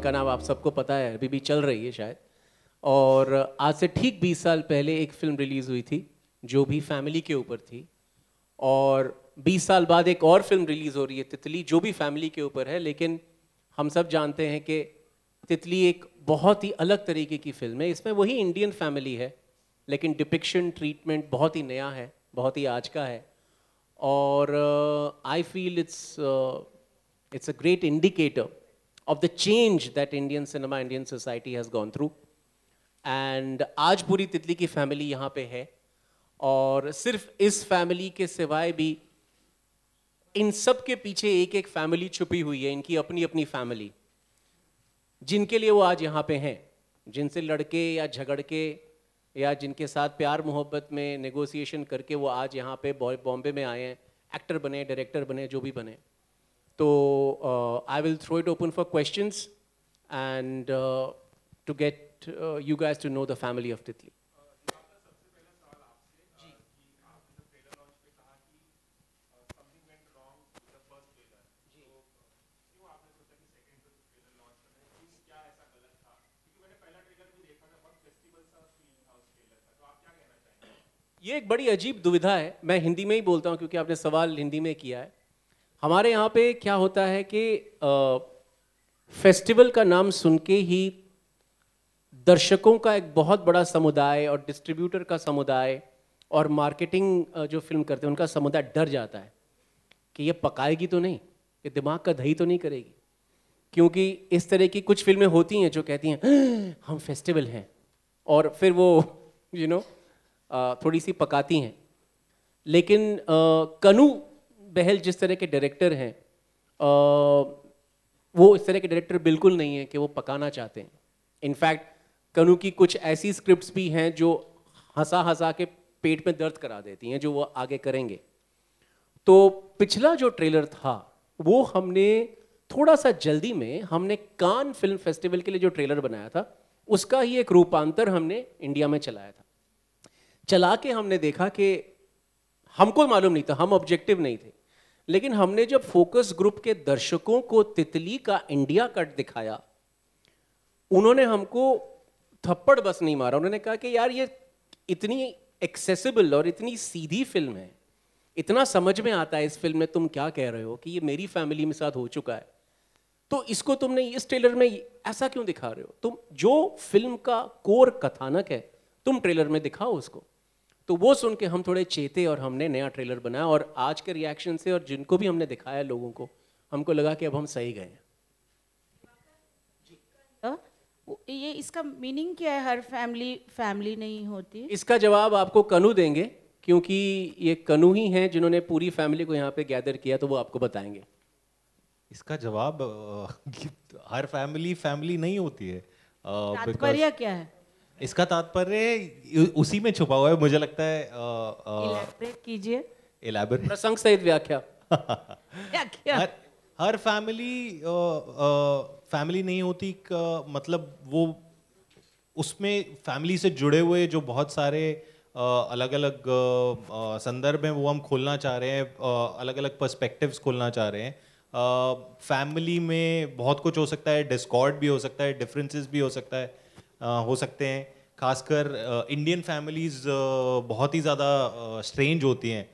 जिनका नाम आप सबको पता है अभी भी चल रही है शायद और आज से ठीक 20 साल पहले एक फिल्म रिलीज़ हुई थी जो भी फैमिली के ऊपर थी और 20 साल बाद एक और फिल्म रिलीज़ हो रही है तितली जो भी फैमिली के ऊपर है लेकिन हम सब जानते हैं कि तितली एक बहुत ही अलग तरीके की फिल्म है इसमें वही इंडियन फैमिली है लेकिन डिपिक्शन ट्रीटमेंट बहुत ही नया है बहुत ही आज का है और I feel it's it's a great indicator of the change that Indian cinema, Indian society has gone through. And आज पूरी तितली की फैमिली यहाँ पे है और सिर्फ इस फैमिली के सिवाय भी इन सब के पीछे एक एक फैमिली छुपी हुई है इनकी अपनी अपनी फैमिली जिनके लिए वो आज यहाँ पे हैं जिनसे लड़के या झगड़ के या जिनके साथ प्यार मोहब्बत में नेगोशिएशन करके वो आज यहाँ पे बॉम्बे में आए हैं एक्टर बने डायरेक्टर बने जो भी बने So I will throw it open for questions and to get you guys to know the family of Titli. ये एक बड़ी अजीब दुविधा है मैं हिंदी में ही बोलता हूँ क्योंकि आपने सवाल हिंदी में किया है हमारे यहाँ पे क्या होता है कि फेस्टिवल का नाम सुन के ही दर्शकों का एक बहुत बड़ा समुदाय और डिस्ट्रीब्यूटर का समुदाय और मार्केटिंग जो फिल्म करते हैं उनका समुदाय डर जाता है कि ये पकाएगी तो नहीं ये दिमाग का दही तो नहीं करेगी क्योंकि इस तरह की कुछ फिल्में होती हैं जो कहती हैं हाँ, हम फेस्टिवल हैं और फिर वो यू you नो know, थोड़ी सी पकाती हैं लेकिन कनु बहल जिस तरह के डायरेक्टर हैं वो इस तरह के डायरेक्टर बिल्कुल नहीं है कि वो पकाना चाहते हैं इनफैक्ट कनु की कुछ ऐसी स्क्रिप्ट्स भी हैं जो हंसा हंसा के पेट में दर्द करा देती हैं जो वो आगे करेंगे तो पिछला जो ट्रेलर था वो हमने थोड़ा सा जल्दी में हमने कान फिल्म फेस्टिवल के लिए जो ट्रेलर बनाया था उसका ही एक रूपांतर हमने इंडिया में चलाया था चला के हमने देखा कि हमको मालूम नहीं था हम ऑब्जेक्टिव नहीं थे लेकिन हमने जब फोकस ग्रुप के दर्शकों को तितली का इंडिया कट दिखाया उन्होंने हमको थप्पड़ बस नहीं मारा उन्होंने कहा कि यार ये इतनी एक्सेसिबल और इतनी सीधी फिल्म है इतना समझ में आता है इस फिल्म में तुम क्या कह रहे हो कि ये मेरी फैमिली में साथ हो चुका है तो इसको तुमने इस ट्रेलर में ऐसा क्यों दिखा रहे हो तुम जो फिल्म का कोर कथानक है तुम ट्रेलर में दिखाओ उसको तो वो सुन के हम थोड़े चेते और हमने नया ट्रेलर बनाया और आज के रिएक्शन से और जिनको भी हमने दिखाया लोगों को हमको लगा कि अब हम सही गए हाँ? ये इसका मीनिंग क्या है हर फैमिली फैमिली नहीं होती इसका जवाब आपको कनु देंगे क्योंकि ये कनु ही हैं जिन्होंने पूरी फैमिली को यहाँ पे गैदर किया तो वो आपको बताएंगे इसका जवाब तो हर फैमिली फैमिली नहीं होती है क्या है इसका तात्पर्य उसी में छुपा हुआ है मुझे लगता है कीजिए इलाबर प्रसंग सहित व्याख्या हर, हर फैमिली फैमिली नहीं होती का मतलब वो उसमें फैमिली से जुड़े हुए जो बहुत सारे आ, अलग अलग संदर्भ हैं वो हम खोलना चाह रहे हैं आ, अलग अलग पर्सपेक्टिव्स खोलना चाह रहे हैं फैमिली में बहुत कुछ हो सकता है डिस्कॉर्ड भी हो सकता है डिफरेंसेस भी हो सकता है हो सकते हैं खासकर इंडियन फैमिलीज़ बहुत ही ज़्यादा स्ट्रेंज होती हैं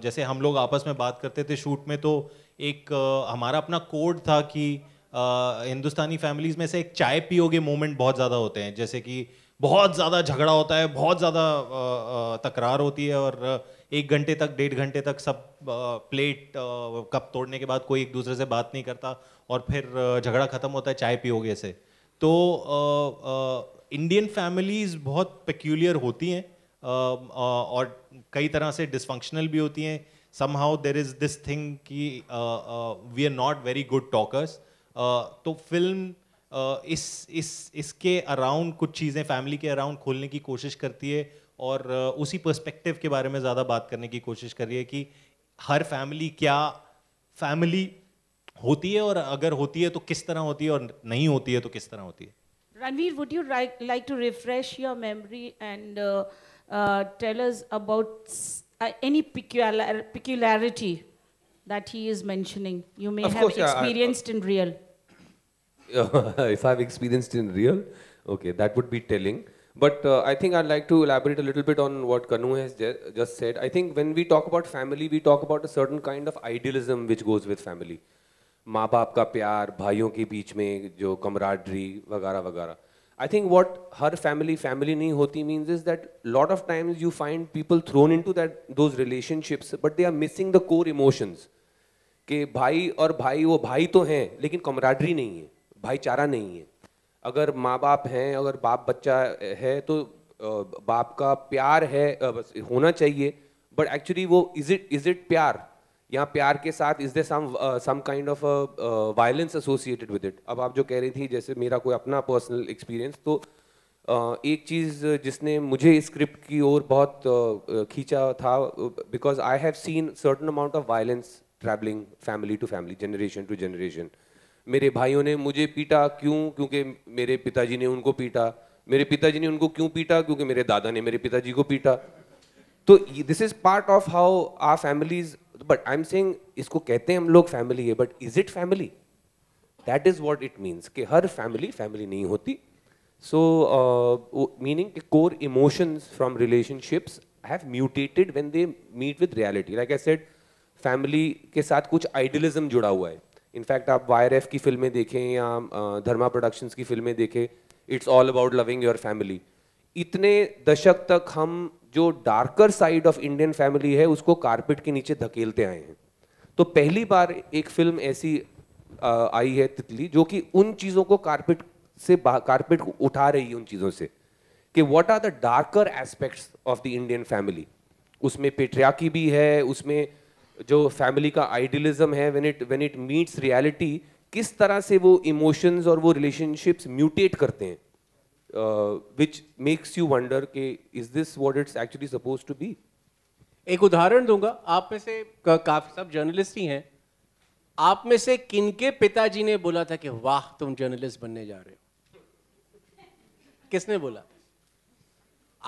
जैसे हम लोग आपस में बात करते थे शूट में तो एक हमारा अपना कोड था कि हिंदुस्तानी फैमिलीज़ में से एक चाय पियोगे मोमेंट बहुत ज़्यादा होते हैं जैसे कि बहुत ज़्यादा झगड़ा होता है बहुत ज़्यादा तकरार होती है और एक घंटे तक डेढ़ घंटे तक सब प्लेट कप तोड़ने के बाद कोई एक दूसरे से बात नहीं करता और फिर झगड़ा ख़त्म होता है चाय पियोगे से तो इंडियन फैमिलीज़ बहुत पेक्यूलियर होती हैं और कई तरह से डिसफंक्शनल भी होती हैं somehow there is this thing कि we are not very good talkers तो फिल्म इस इस इसके अराउंड कुछ चीज़ें फैमिली के अराउंड खोलने की कोशिश करती है और उसी पर्सपेक्टिव के बारे में ज़्यादा बात करने की कोशिश कर रही है कि हर फैमिली क्या फैमिली होती है और अगर होती है तो किस तरह होती है और नहीं होती है तो किस तरह होती है Ranveer would you like to refresh your memory and tell us about any about that he is mentioning you may have mentioning? In real if I have experienced in real okay that would be telling But uh, I think I'd like to elaborate a little bit on what Kanu has just said. I think when we talk about family, we talk about a certain kind of idealism which goes with family. माँ बाप का प्यार भाइयों के बीच में जो camaraderie वगैरह वगैरह आई थिंक वॉट हर फैमिली फैमिली नहीं होती means is that lot of times you find people thrown in to that those relationships but they are missing the core emotions कि भाई और भाई वो भाई तो हैं लेकिन कमराडरी नहीं है भाईचारा नहीं है अगर माँ बाप हैं अगर बाप बच्चा है तो बाप का प्यार है होना चाहिए बट एक्चुअली वो इज इट इज इट प्यार यहाँ प्यार के साथ is there some some kind of violence associated with it अब आप जो कह रही थी जैसे मेरा कोई अपना पर्सनल एक्सपीरियंस तो uh, एक चीज़ जिसने मुझे स्क्रिप्ट की ओर बहुत uh, uh खींचा था because I have seen certain amount of violence travelling family to family generation to generation मेरे भाइयों ने मुझे पीटा क्यों क्योंकि मेरे पिताजी ने उनको पीटा मेरे पिताजी ने उनको क्यों पीटा क्योंकि मेरे दादा ने मेरे पिताजी को पीटा तो this is part of how are families but I am saying इसको कहते हैं हम लोग फैमिली है but is it family that is what it means कि हर फैमिली फैमिली नहीं होती so meaning core emotions from relationships have mutated when they meet with reality like I said family के साथ कुछ आइडियलिज्म जुड़ा हुआ है इनफैक्ट आप वाई की फिल्में देखें या धर्मा प्रोडक्शंस की फिल्में देखें it's all about loving your family इतने दशक तक हम जो darker side of Indian family है उसको कारपेट के नीचे धकेलते आए हैं तो पहली बार एक फिल्म ऐसी आई है तितली जो कि उन चीज़ों को कारपेट से कारपेट को उठा रही है उन चीज़ों से कि what are the darker aspects of the Indian family उसमें पेट्रियाकी भी है उसमें जो फैमिली का आइडियलिज्म है when it when it meets reality किस तरह से वो इमोशंस और वो रिलेशनशिप्स म्यूटेट करते हैं विच मेक्स यू wonder कि is this what it's actually supposed to be? एक उदाहरण दूंगा आप में से काफी सब जर्नलिस्ट ही हैं आप में से किनके पिताजी ने बोला था कि वाह तुम जर्नलिस्ट बनने जा रहे हो किसने बोला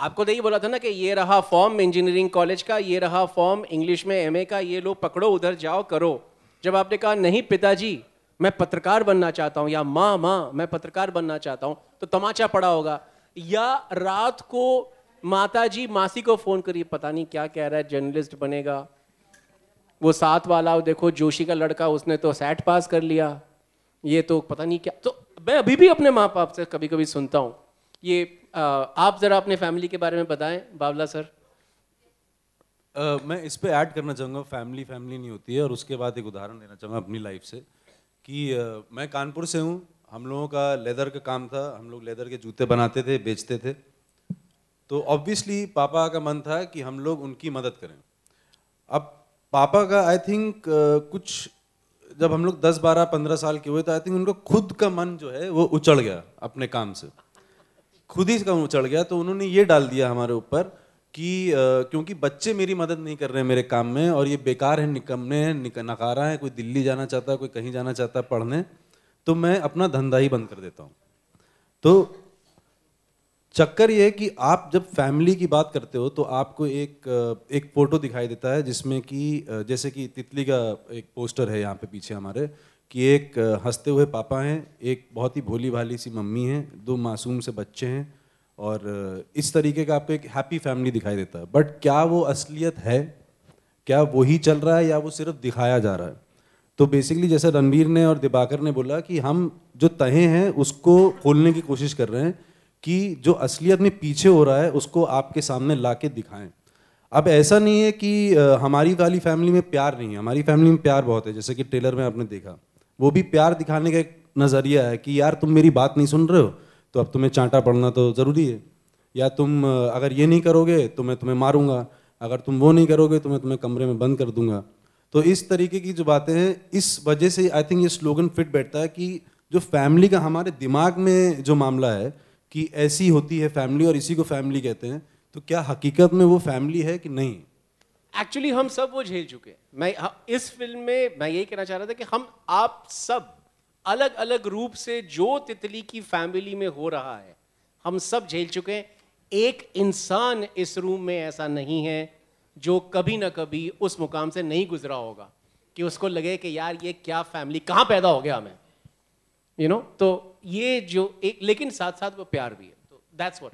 आपको तो ये बोला था ना कि ये रहा फॉर्म इंजीनियरिंग कॉलेज का ये रहा फॉर्म इंग्लिश में एमए का ये लो पकड़ो उधर जाओ करो जब आपने कहा नहीं पिताजी मैं पत्रकार बनना चाहता हूँ या माँ माँ मैं पत्रकार बनना चाहता हूँ तो तमाचा पड़ा होगा या रात को माता जी मासी को फ़ोन करिए पता नहीं क्या कह रहा है जर्नलिस्ट बनेगा वो साथ वाला देखो जोशी का लड़का उसने तो सेट पास कर लिया ये तो पता नहीं क्या तो मैं अभी भी अपने माँ बाप से कभी कभी सुनता हूँ ये आ, आप ज़रा अपने फैमिली के बारे में बताएं बावला सर आ, मैं इस पर ऐड करना चाहूँगा फैमिली फैमिली नहीं होती है और उसके बाद एक उदाहरण देना चाहूँगा अपनी लाइफ से कि मैं कानपुर से हूँ हम लोगों का लेदर का काम था हम लोग लेदर के जूते बनाते थे बेचते थे तो ऑब्वियसली पापा का मन था कि हम लोग उनकी मदद करें अब पापा का आई थिंक कुछ जब हम लोग 10, 12, 15 साल के हुए तो आई थिंक उनको खुद का मन जो है वो उचड़ गया अपने काम से खुद ही का उचड़ गया तो उन्होंने ये डाल दिया हमारे ऊपर कि क्योंकि बच्चे मेरी मदद नहीं कर रहे हैं मेरे काम में और ये बेकार है निकमने हैं निक, नकारा है कोई दिल्ली जाना चाहता है कोई कहीं जाना चाहता है पढ़ने तो मैं अपना धंधा ही बंद कर देता हूँ तो चक्कर ये है कि आप जब फैमिली की बात करते हो तो आपको एक एक फोटो दिखाई देता है जिसमें कि जैसे कि तितली का एक पोस्टर है यहाँ पे पीछे हमारे कि एक हंसते हुए पापा हैं एक बहुत ही भोली भाली सी मम्मी हैं दो मासूम से बच्चे हैं और इस तरीके का आपको एक हैप्पी फैमिली दिखाई देता है बट क्या वो असलियत है क्या वही चल रहा है या वो सिर्फ दिखाया जा रहा है तो बेसिकली जैसे रणवीर ने और दिबाकर ने बोला कि हम जो तहें हैं उसको खोलने की कोशिश कर रहे हैं कि जो असलियत में पीछे हो रहा है उसको आपके सामने ला के दिखाएं अब ऐसा नहीं है कि हमारी वाली फैमिली में प्यार नहीं है हमारी फैमिली में प्यार बहुत है जैसे कि ट्रेलर में आपने देखा वो भी प्यार दिखाने का एक नज़रिया है कि यार तुम मेरी बात नहीं सुन रहे हो तो अब तुम्हें चांटा पड़ना तो ज़रूरी है या तुम अगर ये नहीं करोगे तो मैं तुम्हें मारूंगा अगर तुम वो नहीं करोगे तो मैं तुम्हें कमरे में बंद कर दूंगा तो इस तरीके की जो बातें हैं इस वजह से आई थिंक ये स्लोगन फिट बैठता है कि जो फैमिली का हमारे दिमाग में जो मामला है कि ऐसी होती है फैमिली और इसी को फैमिली कहते हैं तो क्या हकीकत में वो फैमिली है कि नहीं एक्चुअली हम सब वो झेल चुके हैं मैं हाँ, इस फिल्म में मैं यही कहना चाह रहा था कि हम आप सब अलग अलग रूप से जो तितली की फैमिली में हो रहा है हम सब झेल चुके हैं एक इंसान इस रूम में ऐसा नहीं है जो कभी ना कभी उस मुकाम से नहीं गुजरा होगा कि उसको लगे कि यार ये क्या फैमिली कहाँ पैदा हो गया हमें यू नो तो ये जो एक लेकिन साथ साथ वो प्यार भी है तो दैट्स वॉट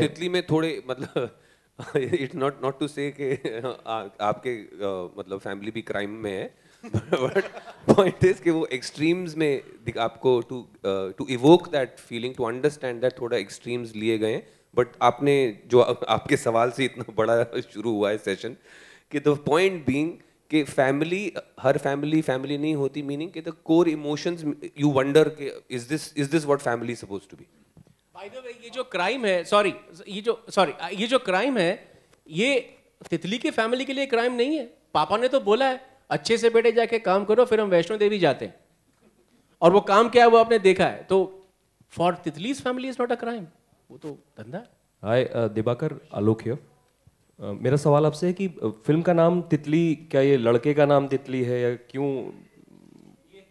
तितली में थोड़े मतलब इट्स नॉट नॉट टू से आपके uh, मतलब फैमिली भी क्राइम में है बट पॉइंट इज कि वो एक्सट्रीम्स में आपको to to evoke that feeling to understand that थोड़ा एक्सट्रीम्स लिए गए हैं बट आपने जो आपके सवाल से इतना बड़ा शुरू हुआ है सेशन कि द पॉइंट बीइंग कि फैमिली हर फैमिली फैमिली नहीं होती मीनिंग कि the core emotions you wonder कि is this is this what family suppose to be by the way ये जो क्राइम है सॉरी ये जो सॉरी ये जो क्राइम है ये तितली की फैमिली के लिए क्राइम नहीं है पापा ने तो बोला है अच्छे से बेटे जाके काम करो फिर हम वैष्णो देवी जाते हैं और वो काम क्या है वो आपने देखा है तो for Titli's family is not a crime वो तो धंधा hi uh, Dibakar Alok here uh, मेरा सवाल आपसे है कि फिल्म uh, का नाम तितली क्या ये लड़के का नाम तितली है या क्यों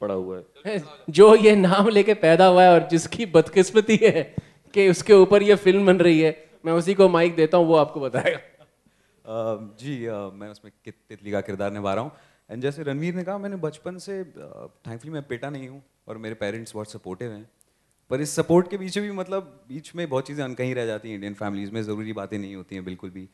पड़ा हुआ है जो ये नाम लेके पैदा हुआ है और जिसकी बदकिस्मती है कि उसके ऊपर ये फिल्म बन रही है मैं उसी को माइक देता हूँ वो आपको बताएगा जी uh, मैं उसमें तितली का किरदार निभा रहा हूँ एंड जैसे रणवीर ने कहा मैंने बचपन से थैंकफुली मैं पेटा नहीं हूँ और मेरे पेरेंट्स बहुत सपोर्टिव हैं पर इस सपोर्ट के पीछे भी मतलब बीच में बहुत चीज़ें अनकहीं रह जाती हैं इंडियन फैमिलीज़ में ज़रूरी बातें नहीं होती हैं बिल्कुल भी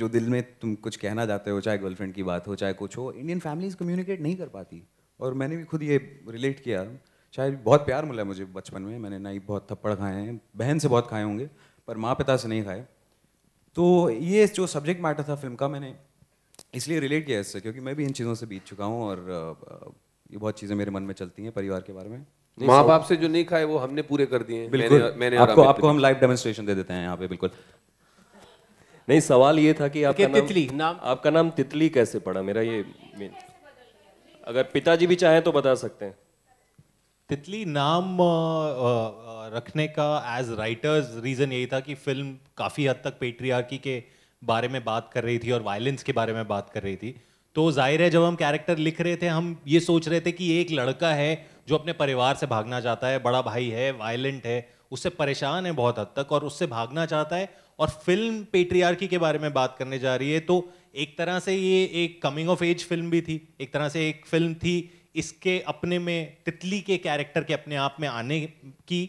जो दिल में तुम कुछ कहना चाहते हो चाहे गर्लफ्रेंड की बात हो चाहे कुछ हो इंडियन फैमिलीज़ कम्युनिकेट नहीं कर पाती और मैंने भी खुद ये रिलेट किया शायद बहुत प्यार मिला मुझे बचपन में मैंने ना ही बहुत थप्पड़ खाए हैं बहन से बहुत खाए होंगे पर माँ पिता से नहीं खाए तो ये जो सब्जेक्ट मैटर था फिल्म का मैंने इसलिए रिलेट किया इससे क्योंकि मैं भी इन चीज़ों से बीत चुका हूँ और ये बहुत चीज़ें मेरे मन में चलती हैं परिवार के बारे में माँ बाप से जो नहीं खाए वो हमने पूरे कर दिए बिल्कुल मैंने, मैंने आपको आपको हम लाइव डेमोन्स्ट्रेशन दे देते हैं यहाँ पे बिल्कुल नहीं सवाल ये था कि आपका नाम तितली नाम आपका नाम तितली कैसे पड़ा मेरा ये अगर पिताजी भी चाहें तो बता सकते हैं तितली नाम रखने का एज राइटर्स रीज़न यही था कि फिल्म काफ़ी हद तक पेट्रियार्की के बारे में बात कर रही थी और वायलेंस के बारे में बात कर रही थी तो जाहिर है जब हम कैरेक्टर लिख रहे थे हम ये सोच रहे थे कि एक लड़का है जो अपने परिवार से भागना चाहता है बड़ा भाई है वायलेंट है उससे परेशान है बहुत हद तक और उससे भागना चाहता है और फिल्म पेट्रियार्की के बारे में बात करने जा रही है तो एक तरह से ये एक कमिंग ऑफ एज फिल्म भी थी एक तरह से एक फिल्म थी इसके अपने में तितली के कैरेक्टर के अपने आप में आने की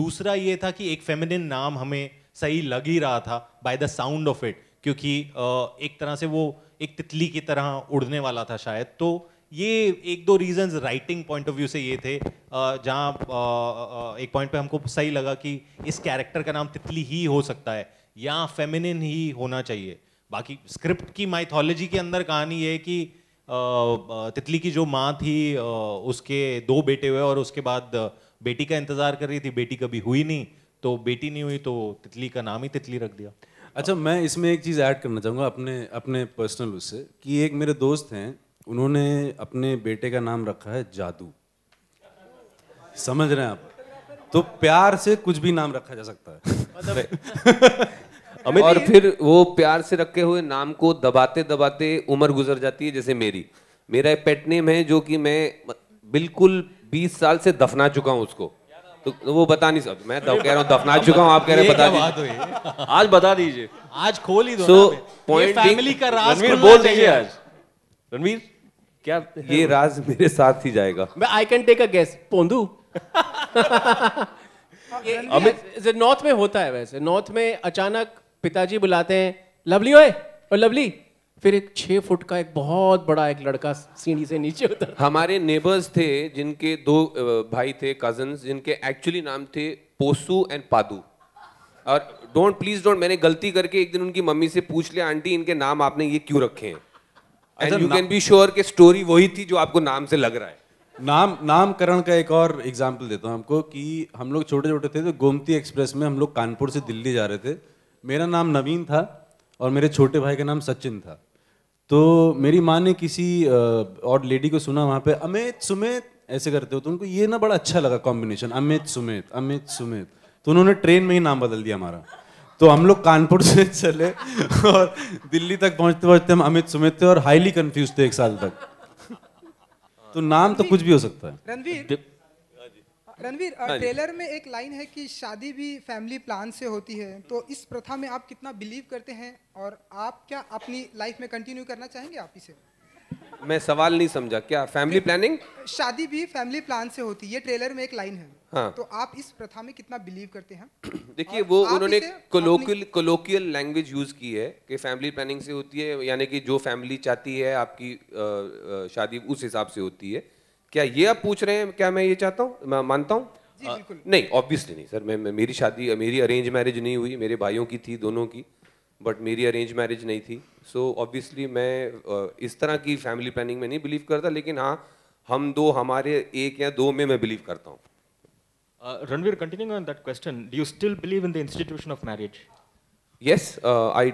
दूसरा ये था कि एक फेमिनिन नाम हमें सही लग ही रहा था by the sound of it क्योंकि एक तरह से वो एक तितली की तरह उड़ने वाला था शायद तो ये एक दो reasons writing point of view से ये थे जहाँ एक पॉइंट पे हमको सही लगा कि इस कैरेक्टर का नाम तितली ही हो सकता है या फेमिनिन ही होना चाहिए बाकी स्क्रिप्ट की माइथोलॉजी के अंदर कहानी है कि तितली की जो माँ थी उसके दो बेटे हुए और उसके बाद बेटी का इंतज़ार कर रही थी बेटी कभी हुई नहीं तो बेटी नहीं हुई तो तितली का नाम ही तितली रख दिया अच्छा मैं इसमें एक चीज़ ऐड करना चाहूँगा अपने अपने पर्सनल उससे कि एक मेरे दोस्त हैं उन्होंने अपने बेटे का नाम रखा है जादू समझ रहे हैं आप तो प्यार से कुछ भी नाम रखा जा सकता है मतलब- और फिर वो प्यार से रखे हुए नाम को दबाते दबाते उम्र गुजर जाती है जैसे मेरी मेरा पेट नेम है जो कि मैं बिल्कुल 20 साल से दफना चुका हूं उसको तो, तो वो बता नहीं सकते मैं तो कह रहा दफना चुका हूँ आप कह रहे बता दीजिए आज बता दीजिए आज खोल ही दो पॉइंट फैमिली का राज रणवीर बोल दीजिए आज रणवीर क्या ये राज मेरे साथ ही जाएगा मैं I can take a guess पोंदू अमित नॉर्थ में होता है वैसे नॉर्थ में अचानक पिताजी बुलाते हैं लवली ओए और लवली फिर एक छः फुट का एक बहुत बड़ा एक लड़का सीढ़ी से नीचे उतर हमारे नेबर्स थे जिनके दो भाई थे कजन्स जिनके एक्चुअली नाम थे पोसू एंड पादू और डोंट प्लीज डोंट मैंने गलती करके एक दिन उनकी मम्मी से पूछ लिया आंटी इनके नाम आपने ये क्यों रखे हैं and you can be sure के स्टोरी वही थी जो आपको नाम से लग रहा है नाम नामकरण का एक और एग्जाम्पल देता हूँ हमको कि हम लोग छोटे छोटे थे तो गोमती एक्सप्रेस में हम लोग कानपुर से दिल्ली जा रहे थे मेरा नाम नवीन था और मेरे छोटे भाई का नाम सचिन था तो मेरी माँ ने किसी और लेडी को सुना वहाँ पे अमित सुमित ऐसे करते हो तो उनको ये ना बड़ा अच्छा लगा कॉम्बिनेशन अमित सुमित अमित सुमित तो उन्होंने ट्रेन में ही नाम बदल दिया हमारा तो हम लोग कानपुर से चले और दिल्ली तक पहुंचते पहुंचते हम अमित सुमित थे और हाईली कन्फ्यूज थे एक साल तक तो नाम तो कुछ भी हो सकता है रणवीर हाँ रणवीर हाँ ट्रेलर में एक लाइन है कि शादी भी फैमिली प्लान से होती है तो इस प्रथा में आप कितना बिलीव करते हैं और आप क्या अपनी लाइफ में कंटिन्यू करना चाहेंगे आप इसे मैं सवाल नहीं समझा क्या फैमिली प्लानिंग शादी भी फैमिली प्लान से होती है ये ट्रेलर में एक लाइन है हाँ। तो आप इस प्रथा में कितना बिलीव करते हैं देखिए वो उन्होंने कोलोकियल कोलोकियल लैंग्वेज यूज की है कि फैमिली प्लानिंग से होती है यानी कि जो फैमिली चाहती है आपकी शादी उस हिसाब से होती है क्या ये आप पूछ रहे हैं क्या मैं ये चाहता हूँ मैं मानता हूँ नहीं ऑब्वियसली नहीं सर मैं, मैं मेरी शादी मेरी अरेंज मैरिज नहीं हुई मेरे भाइयों की थी दोनों की बट मेरी अरेंज मैरिज नहीं थी सो so, ऑब्वियसली मैं इस तरह की फैमिली प्लानिंग में नहीं बिलीव करता लेकिन हाँ हम दो हमारे एक या दो में मैं बिलीव करता हूँ Ranveer continuing on that question do you still believe in the institution of marriage yes I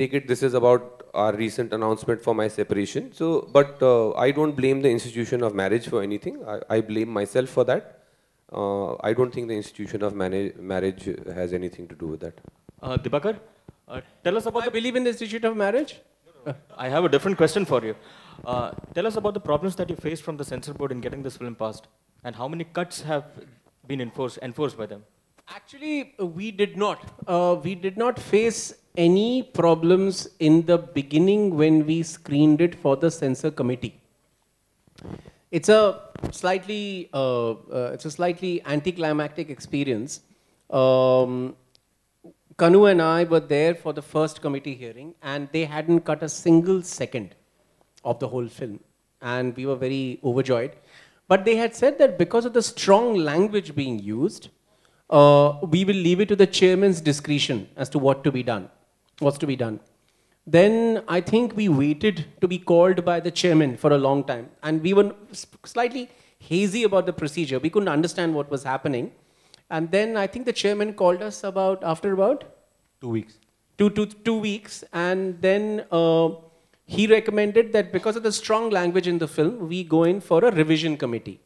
take it this is about our recent announcement for my separation. So, but uh, I don't blame the institution of marriage for anything. I, I blame myself for that. Uh, I don't think the institution of marriage has anything to do with that. Uh, Dibakar, uh, tell us about I the belief in the institution of marriage. No, uh, no. I have a different question for you. Uh, tell us about the problems that you faced from the censor board in getting this film passed, and how many cuts have been enforced enforced by them. Actually, uh, we did not. we did not face any problems in the beginning when we screened it for the censor committee. It's a slightly, uh, uh, it's a slightly anticlimactic experience. Um, Kanu and I were there for the first committee hearing and they hadn't cut a single second of the whole film. And we were very overjoyed. But they had said that because of the strong language being used, uh, we will leave it to the chairman's discretion as to what to be done was to be done. Then I think we waited to be called by the chairman for a long time. And we were slightly hazy about the procedure. We couldn't understand what was happening. And then I think the chairman called us about, after about? Two weeks. Two, two, two weeks. And then uh, he recommended that because of the strong language in the film, we go in for a revision committee.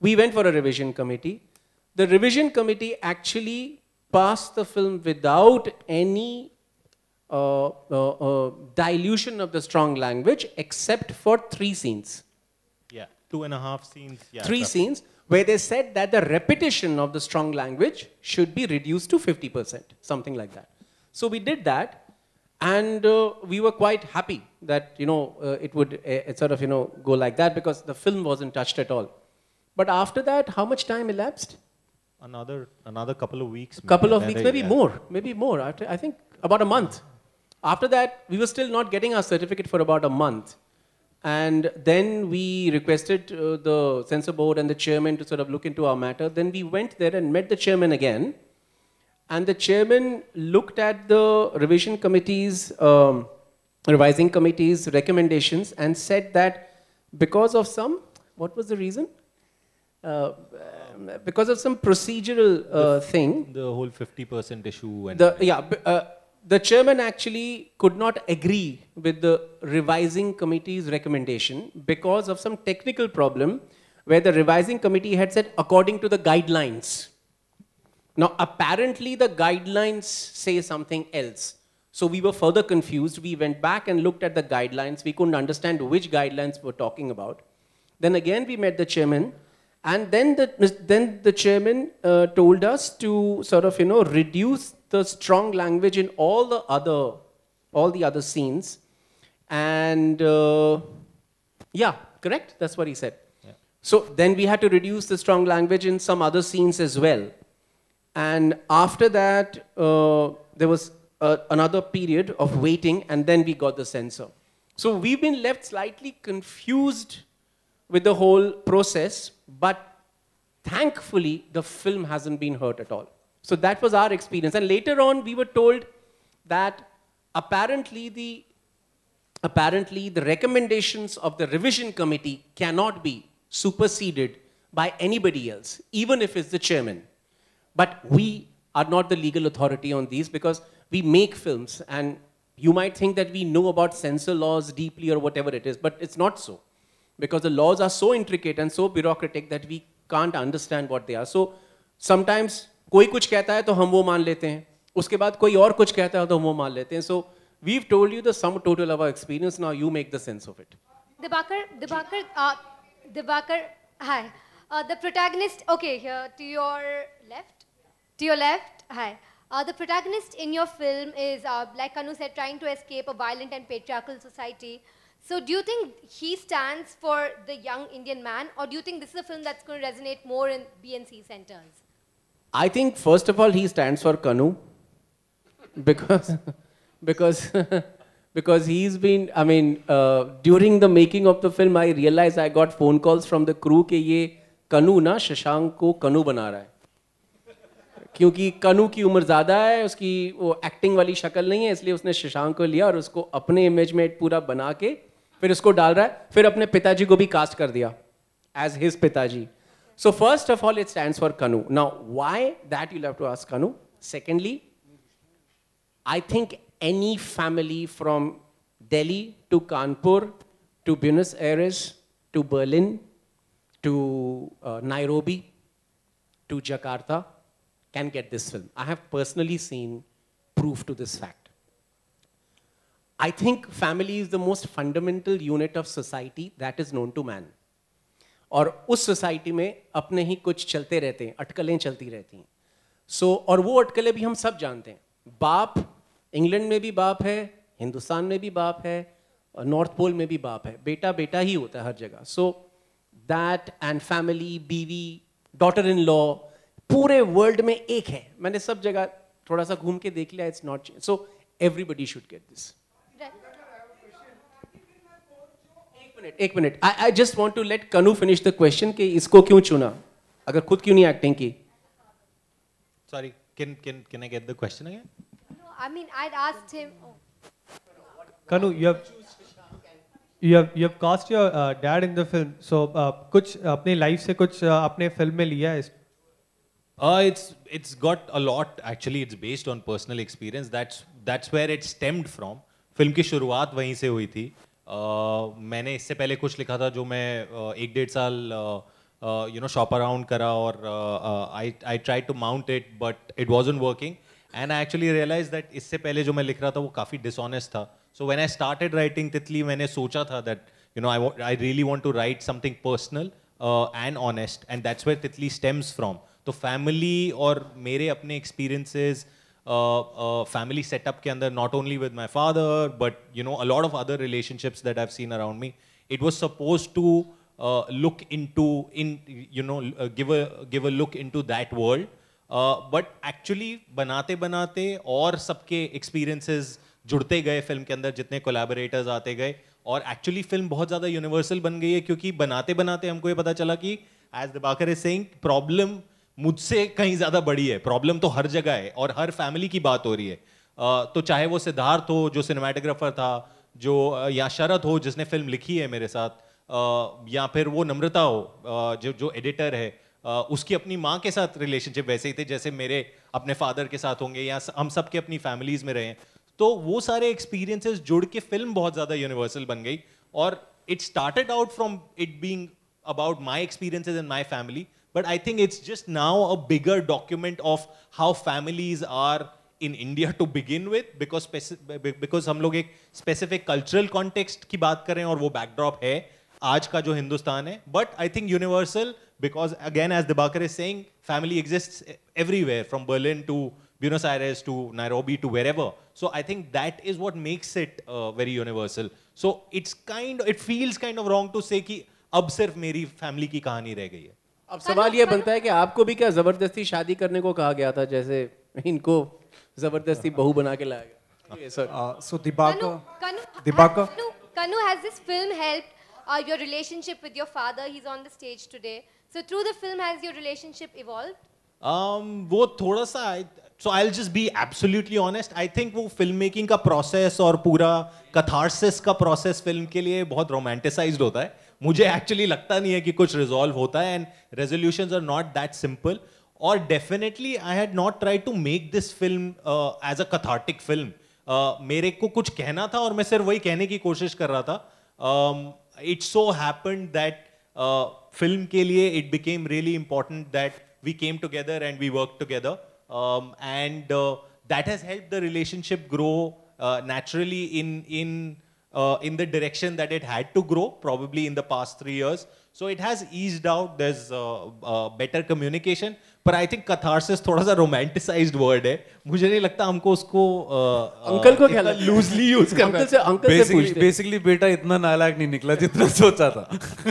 We went for a revision committee. The revision committee actually pass the film without any uh, uh, uh, dilution of the strong language except for three scenes. Yeah, two and a half scenes. Yeah, three scenes where they said that the repetition of the strong language should be reduced to 50%, something like that. So we did that and uh, we were quite happy that, you know, uh, it would uh, it sort of, you know, go like that because the film wasn't touched at all. But after that, how much time elapsed? Another another couple of weeks. couple of weeks, maybe yeah. more, maybe more. I, I think about a month. After that, we were still not getting our certificate for about a month. And then we requested uh, the censor board and the chairman to sort of look into our matter. Then we went there and met the chairman again. And the chairman looked at the revision committee's, um, revising committee's recommendations and said that because of some, what was the reason? Uh, because of some procedural uh, the, thing. The whole 50% issue. And the, yeah, uh, the chairman actually could not agree with the revising committee's recommendation because of some technical problem where the revising committee had said according to the guidelines. Now, apparently the guidelines say something else. So we were further confused. We went back and looked at the guidelines. We couldn't understand which guidelines we're talking about. Then again, we met the chairman and then the, then the chairman uh, told us to sort of, you know, reduce the strong language in all the other, all the other scenes. And uh, yeah, correct? That's what he said. Yeah. So then we had to reduce the strong language in some other scenes as well. And after that, uh, there was uh, another period of waiting, and then we got the censor. So we've been left slightly confused with the whole process but thankfully, the film hasn't been hurt at all. So that was our experience. And later on, we were told that apparently the apparently the recommendations of the revision committee cannot be superseded by anybody else, even if it's the chairman. But we are not the legal authority on these because we make films and you might think that we know about censor laws deeply or whatever it is, but it's not so. because the laws are so intricate and so bureaucratic that we can't understand what they are. So sometimes कोई कुछ कहता है तो हम वो मान लेते हैं उसके बाद कोई और कुछ कहता है तो हम वो मान लेते हैं so we told you the sum total of our experience now you make the sense of it Diwakar Diwakar Diwakar hi the protagonist okay to your left to your left hi Uh, the protagonist in your film is, uh, like Kanu said, trying to escape a violent and patriarchal society. So do you think he stands for the young Indian man, or do you think this is a film that's going to resonate more in BNC centers? I think first of all he stands for Kanu, because because because he's been. I mean, uh, during the making of the film, I realized I got phone calls from the crew ke ye Kanu na Shashank ko Kanu bana raha hai क्योंकि कनु की उम्र ज़्यादा है उसकी वो acting वाली शक्ल नहीं है इसलिए उसने शशांक को लिया और उसको अपने इमेज में पूरा बना के फिर उसको डाल रहा है फिर अपने पिताजी को भी कास्ट कर दिया एज हिज पिताजी so first of all it stand for Kanu now why that you love to ask Kanu secondly I think any family from Delhi to Kanpur to Buenos Aires to Berlin to Nairobi to Jakarta can get this film I have personally seen proof to this fact I think family is the most fundamental unit of society that is known to man. और उस society में अपने ही कुछ चलते रहते हैं अटकलें चलती रहती हैं सो so, और वो अटकलें भी हम सब जानते हैं बाप इंग्लैंड में भी बाप है हिंदुस्तान में भी बाप है और नॉर्थ पोल में भी बाप है बेटा बेटा ही होता है हर जगह सो दैट एंड फैमिली बीवी डॉटर इन लॉ पूरे वर्ल्ड में एक है मैंने सब जगह थोड़ा सा घूम के देख लिया it's not so everybody should get this minute एक minute I I just want to let Kanu finish the question कि इसको क्यों चुना अगर खुद क्यों नहीं एक्टिंग की sorry can can can get the question again no I mean I asked him Kanu you have you have you have cast your dad in the film so कुछ अपने लाइफ से कुछ uh, अपने फिल्म में लिया है Uh, it's it's got a lot actually it's based on personal experience that's that's where it stemmed from film ki shuruaat wahi se hui thi मैंने इससे पहले कुछ लिखा था जो मैं एक डेढ़ साल यू नो शॉप अराउंड करा और I I try to mount it but it was in working and I actually realize that इससे पहले जो मैं लिख रहा था वो काफ़ी डिसऑनेस्ट था so when I started writing Titli मैंने सोचा था that you know I I really want to write something personal and honest and that's where Titli stems from तो फैमिली और मेरे अपने एक्सपीरियंसेस फैमिली सेटअप के अंदर not only with my father but you know a lot of other relationships that I've seen around me it was suppose to look in to in you know give give a look in to that world but actually बनाते बनाते और सबके experiences जुड़ते गए film के अंदर जितने collaborators आते गए और एक्चुअली फिल्म बहुत ज़्यादा यूनिवर्सल बन गई है क्योंकि बनाते बनाते हमको ये पता चला कि एज दाकर इज सेंग प्रॉब्लम मुझसे कहीं ज़्यादा बड़ी है प्रॉब्लम तो हर जगह है और हर फैमिली की बात हो रही है तो चाहे वो सिद्धार्थ हो जो सिनेमाटोग्राफर था जो या शरद हो जिसने फिल्म लिखी है मेरे साथ या फिर वो नम्रता हो जो जो एडिटर है उसकी अपनी माँ के साथ रिलेशनशिप वैसे ही थे जैसे मेरे अपने फादर के साथ होंगे या हम सब के अपनी फैमिलीज़ में रहे तो वो सारे एक्सपीरियंसेस जुड़ के फिल्म बहुत ज़्यादा यूनिवर्सल बन गई और it started out from it being about my experiences in my family But I think it's just now a bigger document of how families are in India to begin with, because because hum log ek specific cultural context ki baat kar rahe hain aur wo backdrop hai aaj ka jo hindustan hai but i think universal because again as debakar is saying family exists everywhere from berlin to Buenos Aires to Nairobi to wherever. So I think that is what makes it uh, very universal. So it's kind, of, it feels kind of wrong to say ki ab sirf meri family ki kahani reh gayi hai अब सवाल ये बनता है कि आपको भी क्या जबरदस्ती शादी करने को कहा गया था जैसे इनको जबरदस्ती बहू बना के लाया गया sir so Dibakar Dibakar Kanu has this film help uh, your relationship with your father. He's on the stage today. So through the film, has your relationship evolved? Um, वो थोड़ा सा so I'll just be absolutely honest. I think वो film making का process और पूरा catharsis का process film के लिए बहुत romanticized होता है. मुझे एक्चुअली लगता नहीं है कि कुछ रिजॉल्व होता है and resolution are not that simple और definitely I had not try to make this film as a cathartic film मेरे को कुछ कहना था और मैं सिर्फ वही कहने की कोशिश कर रहा था it's so happen that film के लिए it became really important that we came together and we work together and that has help the relationship grow naturally in in uh, in the direction that it had to grow, probably in the past three years. So it has eased out. There's uh, uh, better communication. पर I think catharsis थोड़ा सा romanticised word है मुझे नहीं लगता हमको उसको uncle uh, uh, को क्या लूजली यूज करना से अंकल basically, से बेसिकली बेटा इतना नालायक नहीं निकला जितना सोचा था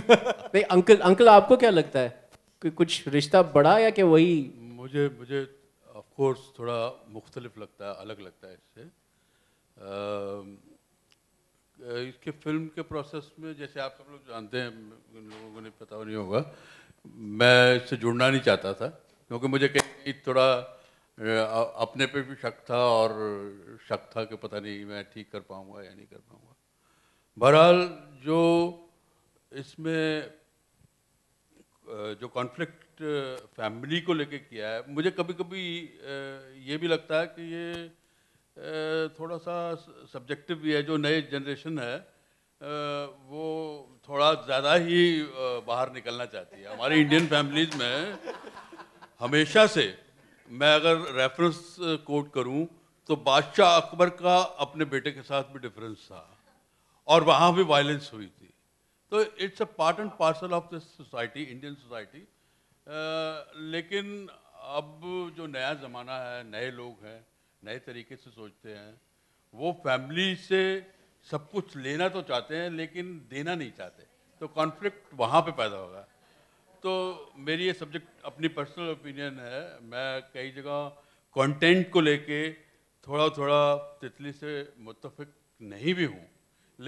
नहीं अंकल अंकल आपको क्या लगता है कि कुछ रिश्ता बढ़ा या कि वही मुझे मुझे ऑफ कोर्स थोड़ा मुख्तलिफ लगता है अलग लगता है इससे इसके फिल्म के प्रोसेस में जैसे आप सब लोग जानते हैं लोगों को नहीं पता नहीं होगा मैं इससे जुड़ना नहीं चाहता था क्योंकि मुझे कहीं थोड़ा अपने पे भी शक था और शक था कि पता नहीं मैं ठीक कर पाऊँगा या नहीं कर पाऊँगा बहरहाल जो इसमें जो कॉन्फ्लिक्ट फैमिली को लेके किया है मुझे कभी कभी ये भी लगता है कि ये थोड़ा सा सब्जेक्टिव भी है जो नए जनरेशन है वो थोड़ा ज़्यादा ही बाहर निकलना चाहती है हमारी इंडियन फैमिलीज में हमेशा से मैं अगर रेफरेंस कोट करूं तो बादशाह अकबर का अपने बेटे के साथ भी डिफरेंस था और वहाँ भी वायलेंस हुई थी तो it's a part and parcel of this society Indian society लेकिन अब जो नया ज़माना है नए लोग हैं नए तरीके से सोचते हैं वो फैमिली से सब कुछ लेना तो चाहते हैं लेकिन देना नहीं चाहते तो कॉन्फ्लिक्ट वहाँ पे पैदा होगा तो मेरी ये सब्जेक्ट अपनी पर्सनल ओपिनियन है मैं कई जगह कंटेंट को लेके थोड़ा थोड़ा तितली से मुतफिक नहीं भी हूँ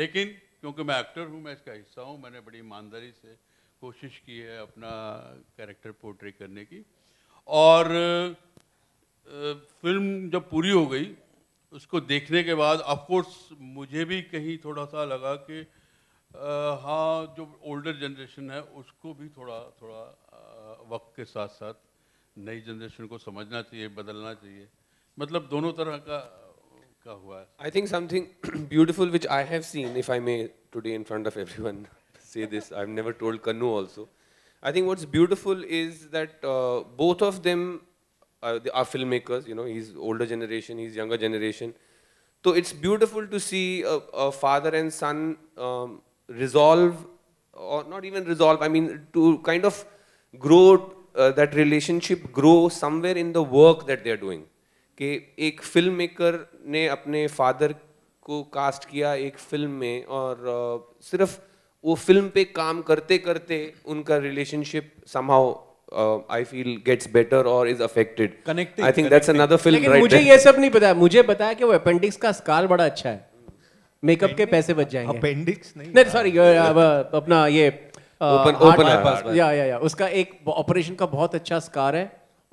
लेकिन क्योंकि मैं एक्टर हूँ मैं इसका हिस्सा हूँ मैंने बड़ी ईमानदारी से कोशिश की है अपना कैरेक्टर पोर्ट्रे करने की और फिल्म जब पूरी हो गई उसको देखने के बाद ऑफकोर्स मुझे भी कहीं थोड़ा सा लगा कि हाँ जो ओल्डर जनरेशन है उसको भी थोड़ा थोड़ा वक्त के साथ साथ नई जनरेशन को समझना चाहिए बदलना चाहिए मतलब दोनों तरह का का हुआ है I think something beautiful which I have seen if I may today in front of everyone say this. I've never told Kanu also. I think what's beautiful beautiful is that both of them uh, the, our filmmakers, you know, he's older generation, he's younger generation. So it's beautiful to see a, a father and son um, resolve, or not even resolve, I mean, to kind of grow uh, that relationship, grow somewhere in the work that they are doing. कि एक film maker ने अपने father को cast किया एक film में और सिर्फ वो फिल्म पे काम करते करते उनका रिलेशनशिप समाव uh, I feel gets better or is affected. Connecting. I think connecting. that's another film लेकिन right मुझे ये सब नहीं पता मुझे बताया कि वो appendix का scar बड़ा अच्छा है Makeup के पैसे बच जाएंगे Appendix नहीं नहीं sorry अब अपना ये uh, open ओपन ओपन या या या उसका एक operation का बहुत अच्छा scar है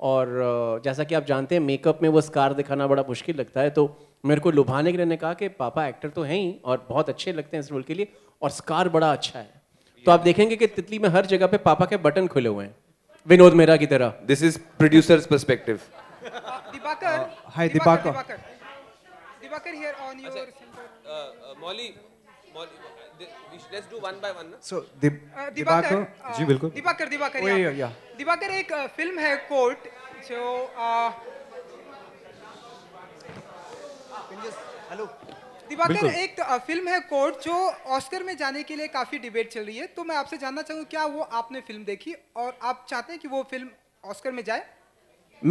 और uh, जैसा कि आप जानते हैं मेकअप में वो स्कार दिखाना बड़ा मुश्किल लगता है तो मेरे को लुभाने के लिए ने कहा कि पापा एक्टर तो हैं ही और बहुत अच्छे लगते हैं इस रोल के लिए और स्कार बड़ा अच्छा है तो आप देखेंगे कि तितली में हर जगह पे पापा के बटन खुले हुए हैं विनोद मेरा की तरह this is producer's perspective Dibakar hi here on your मौली let's do one by one so जी uh, बिल्कुल या एक फिल्म uh, है कोर्ट जो हेलो uh, दिवाकर एक फिल्म है कोर्ट जो ऑस्कर में जाने के लिए काफी डिबेट चल रही है तो मैं आपसे जानना चाहूंगा क्या वो आपने फिल्म देखी और आप चाहते हैं कि वो फिल्म ऑस्कर में जाए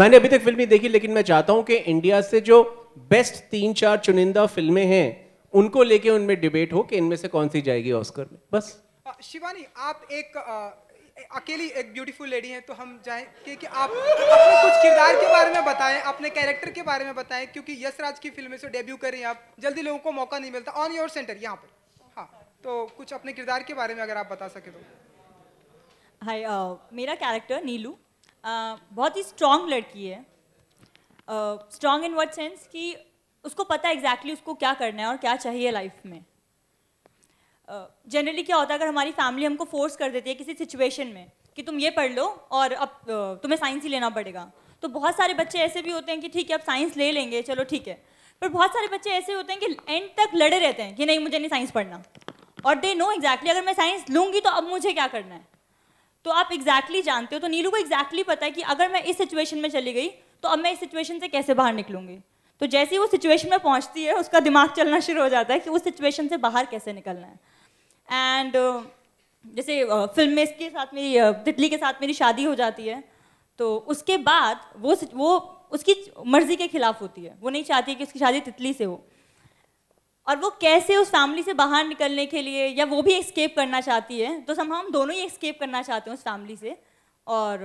मैंने अभी तक फिल्म नहीं देखी लेकिन मैं चाहता हूं कि इंडिया से जो बेस्ट तीन चार चुनिंदा फिल्में हैं उनको लेके उनमें डिबेट हो कि इनमें से कौन सी जाएगी ऑस्कर में बस शिवानी आप एक अकेली एक ब्यूटीफुल लेडी हैं तो हम जाए कि आप अपने कुछ किरदार के बारे में बताएं अपने कैरेक्टर के बारे में बताएं क्योंकि यश राज की फिल्में से डेब्यू करें आप जल्दी लोगों को मौका नहीं मिलता ऑन योर सेंटर यहाँ पर हाँ तो कुछ अपने किरदार के बारे में अगर आप बता सके तो हाय uh, मेरा कैरेक्टर नीलू uh, बहुत ही स्ट्रांग लड़की है स्ट्रांग इन वट सेंस कि उसको पता एग्जैक्टली exactly उसको क्या करना है और क्या चाहिए लाइफ में जनरली uh, क्या होता है अगर हमारी फैमिली हमको फोर्स कर देती है किसी सिचुएशन में कि तुम ये पढ़ लो और अब तुम्हें साइंस ही लेना पड़ेगा तो बहुत सारे बच्चे ऐसे भी होते हैं कि ठीक है अब साइंस ले लेंगे चलो ठीक है पर बहुत सारे बच्चे ऐसे होते हैं कि एंड तक लड़े रहते हैं कि नहीं मुझे नहीं साइंस पढ़ना और दे नो एग्जैक्टली अगर मैं साइंस लूँगी तो अब मुझे क्या करना है तो आप एग्जैक्टली exactly जानते हो तो नीलू को एग्जैक्टली exactly पता है कि अगर मैं इस सिचुएशन में चली गई तो अब मैं इस सिचुएशन से कैसे बाहर निकलूंगी तो जैसे ही वो सिचुएशन में पहुँचती है उसका दिमाग चलना शुरू हो जाता है कि उस सिचुएशन से बाहर कैसे निकलना है एंड uh, जैसे फिल्म uh, में इसके साथ मेरी uh, तितली के साथ मेरी शादी हो जाती है तो उसके बाद वो वो उसकी मर्ज़ी के खिलाफ होती है वो नहीं चाहती कि उसकी शादी तितली से हो और वो कैसे उस फैमिली से बाहर निकलने के लिए या वो भी एस्केप करना चाहती है तो सम हम दोनों ही एस्केप करना चाहते हैं उस फैमिली से और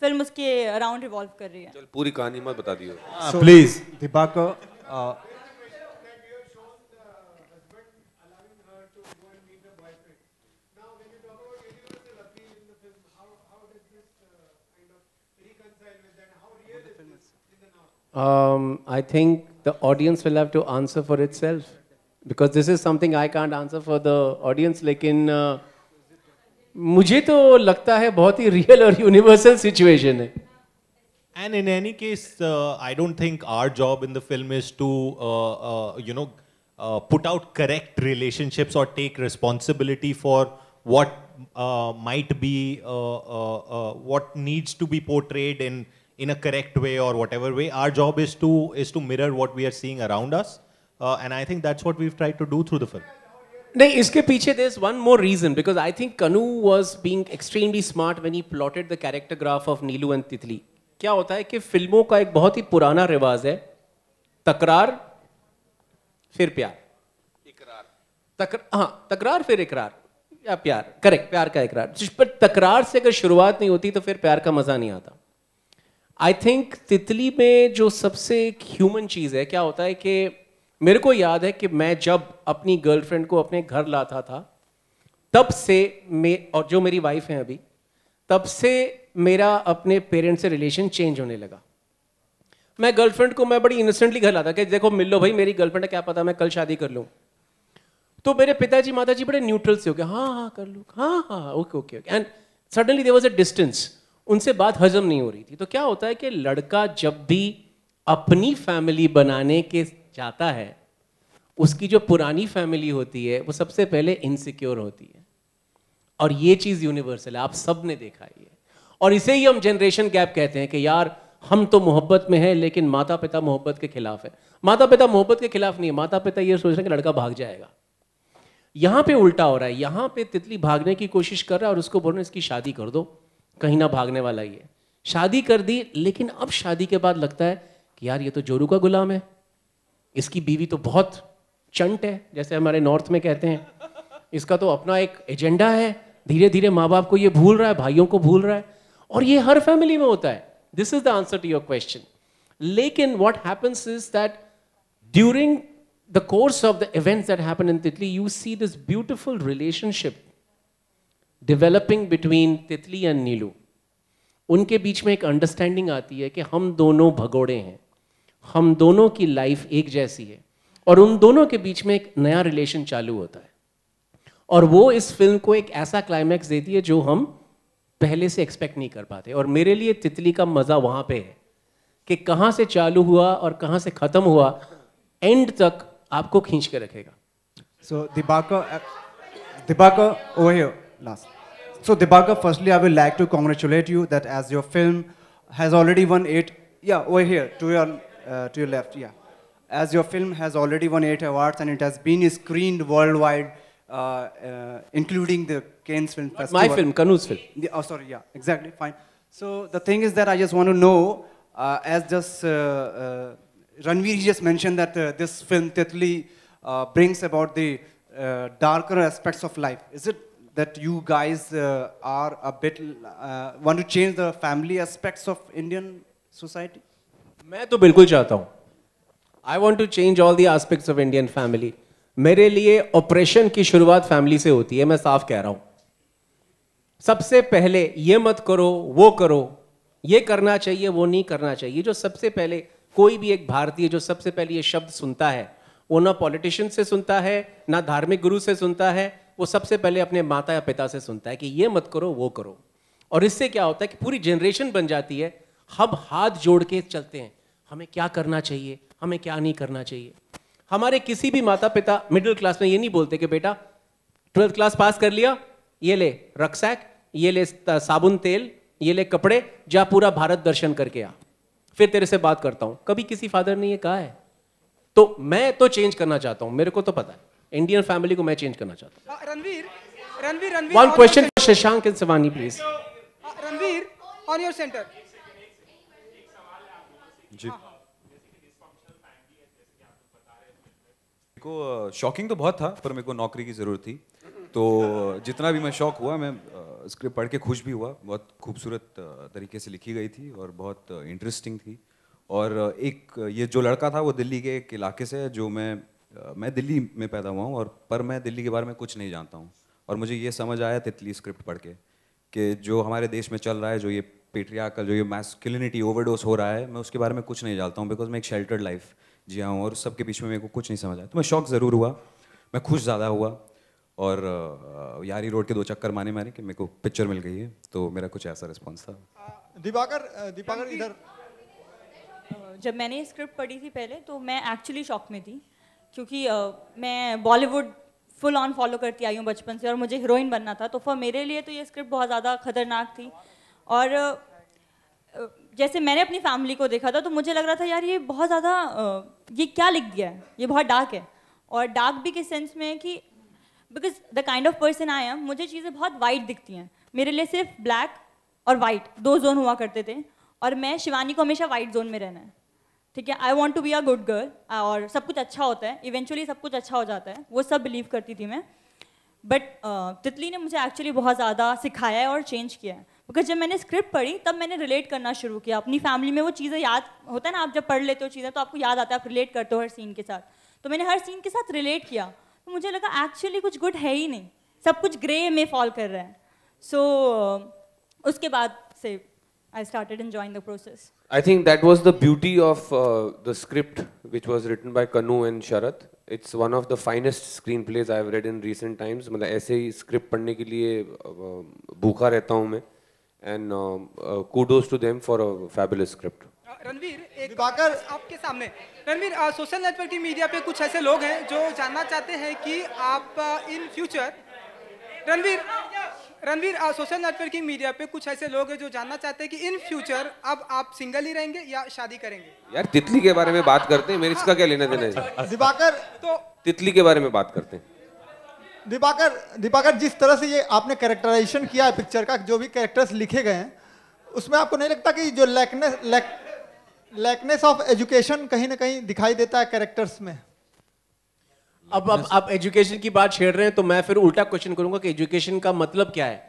फिल्म उसके अराउंड रिवॉल्व कर रही है चल पूरी कहानी मत बता दियो प्लीज हाँ, दीपाकर Um, I think the audience will have to answer for itself because this is something I can't answer for the audience. लेकिन in, uh, मुझे तो लगता है बहुत ही real और universal situation है. And in any case, uh, I don't think our job in the film is to, uh, uh you know, uh, put out correct relationships or take responsibility for what might be, what needs to be portrayed in in a correct way or whatever way. Our job is to is to mirror what we are seeing around us, uh, and I think that's what we've tried to do through the film. नहीं इसके पीछे there is one more reason because I think Kanu was being extremely smart when he plotted the character graph of Neelu and Titli क्या होता है कि फिल्मों का एक बहुत ही पुराना रिवाज है तकरार फिर प्यार इकरार तकर हाँ तकरार फिर इकरार या प्यार करेक्ट प्यार का इकरार पर तकरार से अगर शुरुआत नहीं होती तो फिर प्यार का मजा नहीं आता आई थिंक तितली में जो सबसे एक ह्यूमन चीज़ है क्या होता है कि मेरे को याद है कि मैं जब अपनी गर्लफ्रेंड को अपने घर लाता था तब से मे और जो मेरी वाइफ है अभी तब से मेरा अपने पेरेंट्स से रिलेशन चेंज होने लगा मैं गर्लफ्रेंड को मैं बड़ी इनोसेंटली घर लाता कि देखो मिल लो भाई मेरी गर्लफ्रेंड है क्या पता मैं कल शादी कर लूँ तो मेरे पिताजी जी बड़े न्यूट्रल से हो गए हाँ हाँ कर लो हाँ हाँ okay okay okay and suddenly there was a distance उनसे बात हजम नहीं हो रही थी तो क्या होता है कि लड़का जब भी अपनी फैमिली बनाने के जाता है उसकी जो पुरानी फैमिली होती है वो सबसे पहले इनसिक्योर होती है और ये चीज़ यूनिवर्सल है आप सब ने देखा है और इसे ही हम जनरेशन गैप कहते हैं कि यार हम तो मोहब्बत में हैं लेकिन माता पिता मोहब्बत के खिलाफ है माता पिता मोहब्बत के खिलाफ नहीं है माता पिता ये सोच रहे हैं कि लड़का भाग जाएगा यहाँ पे उल्टा हो रहा है यहाँ पे तितली भागने की कोशिश कर रहा है और उसको बोल रहे हैं इसकी शादी कर दो कहीं ना भागने वाला ही है शादी कर दी लेकिन अब शादी के बाद लगता है कि यार ये तो जोरू का गुलाम है इसकी बीवी तो बहुत चंट है जैसे हमारे नॉर्थ में कहते हैं इसका तो अपना एक एजेंडा है धीरे धीरे माँ बाप को ये भूल रहा है भाइयों को भूल रहा है और ये हर फैमिली में होता है this is the answer to your question लेकिन what happens is that during the course of the events that happen in Titli you see this beautiful relationship developing between Titli and Neelu उनके बीच में एक अंडरस्टैंडिंग आती है कि हम दोनों भगोड़े हैं हम दोनों की लाइफ एक जैसी है और उन दोनों के बीच में एक नया रिलेशन चालू होता है और वो इस फिल्म को एक ऐसा क्लाइमैक्स देती है जो हम पहले से एक्सपेक्ट नहीं कर पाते और मेरे लिए तितली का मज़ा वहां पे है कि कहाँ से चालू हुआ और कहाँ से ख़त्म हुआ एंड तक आपको खींच के रखेगा सो दिबाको दिबाको ओहियो last. So Debaka, firstly, I would like to congratulate you that as your film has already won eight, yeah, over here, to your, uh, to your left, yeah. As your film has already won eight awards and it has been screened worldwide, uh, uh, including the Cannes Film Festival. My film, Kanu's film. The, oh, sorry, yeah, exactly, fine. So the thing is that I just want to know, uh, as just uh, uh, Ranveer just mentioned that this film, Titli, brings about the darker aspects of life. Is it that you guys uh, are a bit uh, want to change the family aspects of Indian society? मैं तो बिल्कुल चाहता हूँ I want to change all the aspects of Indian family मेरे लिए operation की शुरुआत family से होती है मैं साफ कह रहा हूँ सबसे पहले ये मत करो वो करो ये करना चाहिए वो नहीं करना चाहिए जो सबसे पहले कोई भी एक भारतीय जो सबसे पहले ये शब्द सुनता है वो ना पॉलिटिशियन से सुनता है ना धार्मिक गुरु से सुनता है वो सबसे पहले अपने माता या पिता से सुनता है कि ये मत करो वो करो और इससे क्या होता है कि पूरी जनरेशन बन जाती है हम हाथ जोड़ के चलते हैं हमें क्या करना चाहिए हमें क्या नहीं करना चाहिए हमारे किसी भी माता पिता मिडिल क्लास में ये नहीं बोलते कि बेटा ट्वेल्थ क्लास पास कर लिया ये ले रक्सैक ये ले साबुन तेल ये ले कपड़े जा पूरा भारत दर्शन करके आ फिर तेरे से बात करता हूं कभी किसी फादर ने ये कहा है तो मैं तो चेंज करना चाहता हूं मेरे को तो पता है इंडियन फैमिली को मैं चेंज करना चाहता हूँ Ranveer Ranveer Ranveer one question Shashank and Sawani please Ranveer on your centre जी हाँ। को शॉकिंग uh, तो बहुत था पर मेरे को नौकरी की ज़रूरत थी तो uh, जितना भी मैं शौक हुआ मैं स्क्रिप्ट uh, पढ़ के खुश भी हुआ बहुत खूबसूरत तरीके से लिखी गई थी और बहुत इंटरेस्टिंग थी और एक ये जो लड़का था वो दिल्ली के एक इलाके से है जो मैं मैं दिल्ली में पैदा हुआ हूँ और पर मैं दिल्ली के बारे में कुछ नहीं जानता हूँ और मुझे ये समझ आया तितली स्क्रिप्ट पढ़ के कि जो हमारे देश में चल रहा है जो ये पेट्रिया का जो ये मैस्किलिनिटी ओवरडोज हो रहा है मैं उसके बारे में कुछ नहीं जानता हूँ बिकॉज मैं एक शेल्टर्ड लाइफ जिया हूँ और सबके बीच में मेरे को कुछ नहीं समझ आया तो मैं शौक ज़रूर हुआ मैं खुश ज़्यादा हुआ और यारी रोड के दो चक्कर माने मैंने कि मेरे को पिक्चर मिल गई है तो मेरा कुछ ऐसा रिस्पॉन्स था दीपाकर दीपाकर इधर जब मैंने स्क्रिप्ट पढ़ी थी पहले तो मैं एक्चुअली शॉक में थी क्योंकि मैं बॉलीवुड फुल ऑन फॉलो करती आई हूँ बचपन से और मुझे हीरोइन बनना था तो फॉर मेरे लिए तो ये स्क्रिप्ट बहुत ज़्यादा खतरनाक थी और जैसे मैंने अपनी फैमिली को देखा था तो मुझे लग रहा था यार ये बहुत ज़्यादा ये क्या लिख दिया है ये बहुत डार्क है और डार्क भी किस सेंस में है कि because the kind of person I am मुझे चीज़ें बहुत वाइट दिखती हैं मेरे लिए सिर्फ ब्लैक और वाइट दो जोन हुआ करते थे और मैं शिवानी को हमेशा वाइट जोन में रहना है ठीक है I want to be a good girl और सब कुछ अच्छा होता है इवेंचुअली सब कुछ अच्छा हो जाता है वो सब बिलीव करती थी मैं बट uh, तितली ने मुझे एक्चुअली बहुत ज़्यादा सिखाया है और चेंज किया है बिकॉज जब मैंने स्क्रिप्ट पढ़ी तब मैंने रिलेट करना शुरू किया अपनी फैमिली में वो चीज़ें याद होता है ना आप जब पढ़ लेते हो चीज़ें तो आपको याद आता है आप रिलेट करते हो हर सीन के साथ तो मैंने हर सीन के साथ रिलेट किया तो मुझे लगा एक्चुअली कुछ गुड है ही नहीं सब कुछ ग्रे में फॉल कर रहा है सो so, उसके बाद से I started enjoying the process. I think that was the beauty of uh, the script, which was written by Kanu and Sharat. It's one of the finest screenplays I've read in recent times. I mean, he script पढ़ने के लिए भूखा रहता हूँ मैं. And kudos to them for a fabulous script. Ranveer एक दिवाकर आपके सामने रणवीर सोशल नेटवर्क की मीडिया पे कुछ ऐसे लोग हैं जो जानना चाहते हैं कि आप in future Ranveer Ranveer social networking media पे कुछ ऐसे लोग हैं जो जानना चाहते हैं कि इन फ्यूचर अब आप सिंगल ही रहेंगे या शादी करेंगे यार तितली के बारे में बात करते हैं मेरे इसका क्या लेना देना है अच्छा, अच्छा। दिवाकर तो तितली के बारे में बात करते हैं दिवाकर दिवाकर जिस तरह से ये आपने कैरेक्टराइजेशन किया है पिक्चर का जो भी कैरेक्टर्स लिखे गए हैं उसमें आपको नहीं लगता कि जो लैकनेस लैकनेस ऑफ एजुकेशन कहीं ना कहीं दिखाई देता है कैरेक्टर्स में अब अब आप एजुकेशन की बात छेड़ रहे हैं तो मैं फिर उल्टा क्वेश्चन करूंगा कि एजुकेशन का मतलब क्या है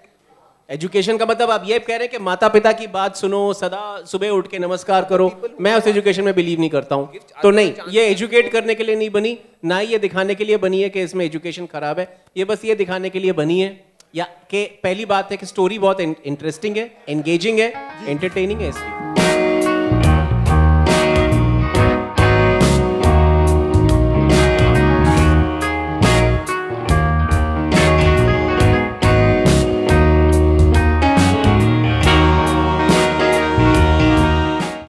एजुकेशन का मतलब आप ये कह रहे हैं कि माता पिता की बात सुनो सदा सुबह उठ के नमस्कार करो मैं उस एजुकेशन में बिलीव नहीं करता हूँ तो नहीं ये एजुकेट करने के लिए नहीं बनी ना ये दिखाने के लिए बनी है कि इसमें एजुकेशन खराब है ये बस ये दिखाने के लिए बनी है या कि पहली बात है कि स्टोरी बहुत इंटरेस्टिंग है एंगेजिंग है एंटरटेनिंग है इसलिए